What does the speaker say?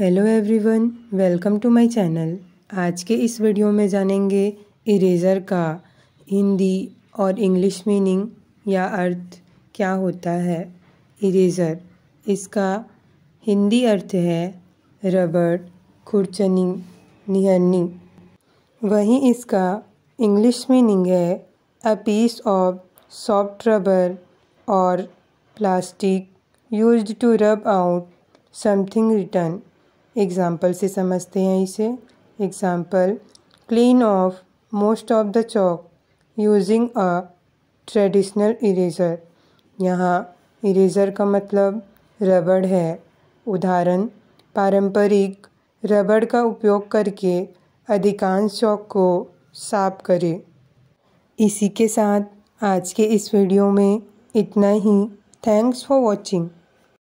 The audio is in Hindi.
hello everyone welcome to my channel आज के इस वीडियो में जानेंगे इरेज़र का हिंदी और इंग्लिश मीनिंग या अर्थ क्या होता है इरेज़र इसका हिंदी अर्थ है रबड़ खुरचनी निहरनी वहीं इसका इंग्लिश मीनिंग है a piece of soft rubber और plastic used to rub out something return example से समझते हैं इसे example clean off most of the chalk using a traditional eraser यहाँ इरेज़र का मतलब रबड़ है उदाहरण पारंपरिक रबड़ का उपयोग करके अधिकांश चौक को साफ करें इसी के साथ आज के इस वीडियो में इतना ही थैंक्स फॉर वॉचिंग